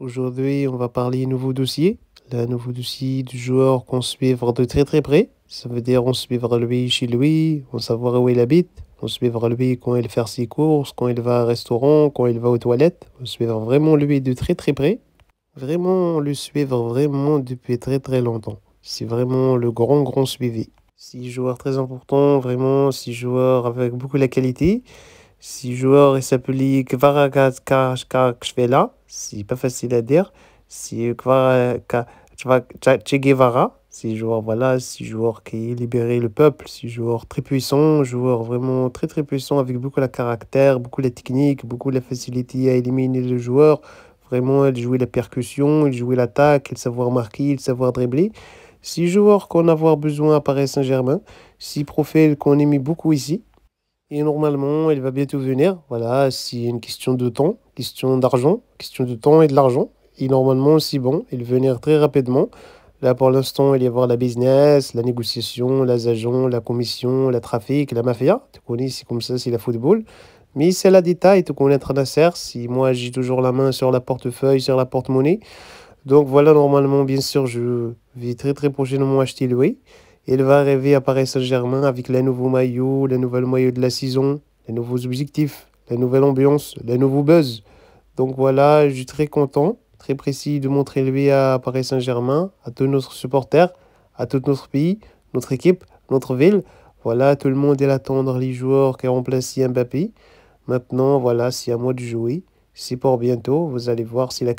Aujourd'hui, on va parler nouveau dossier. Le nouveau dossier du joueur qu'on suivra de très très près. Ça veut dire on suivra lui chez lui, on savoir où il habite. On suivra lui quand il fait ses courses, quand il va au restaurant, quand il va aux toilettes. On suivra vraiment lui de très très près. Vraiment, on le suivre vraiment depuis très très longtemps. C'est vraiment le grand grand suivi. si joueurs très important vraiment si joueurs avec beaucoup de la qualité. Six joueurs, il s'appelait Kvara là c'est pas facile à dire. C'est euh, Che Guevara, c'est joueur, voilà, c'est joueur qui libéré le peuple, c'est joueur très puissant, joueur vraiment très très puissant avec beaucoup de caractère, beaucoup de technique, beaucoup de facilité à éliminer le joueur. Vraiment, il jouait la percussion, il jouait l'attaque, il savait marquer, il savait dribbler. C'est joueur qu'on a besoin à Paris Saint-Germain, c'est profil qu'on mis beaucoup ici, et normalement, il va bientôt venir. Voilà, c'est une question de temps, question d'argent, question de temps et de l'argent. Et normalement, aussi bon, il va venir très rapidement. Là, pour l'instant, il y avoir la business, la négociation, les agents, la commission, la trafic, la mafia. Tu connais, c'est comme ça, c'est la football. Mais c'est la détail, tu connais Nasser. Si moi, j'ai toujours la main sur la portefeuille, sur la porte-monnaie. Donc voilà, normalement, bien sûr, je vais très très prochainement acheter le il va rêver à Paris Saint-Germain avec les nouveaux maillots, les nouveaux maillots de la saison, les nouveaux objectifs, la nouvelle ambiance, les nouveaux buzz. Donc voilà, je suis très content, très précis de montrer le lui à Paris Saint-Germain, à tous nos supporters, à tout notre pays, notre équipe, notre ville. Voilà, tout le monde est à attendre les joueurs qui ont Mbappé. Maintenant, voilà, c'est à moi de jouer. C'est pour bientôt. Vous allez voir si la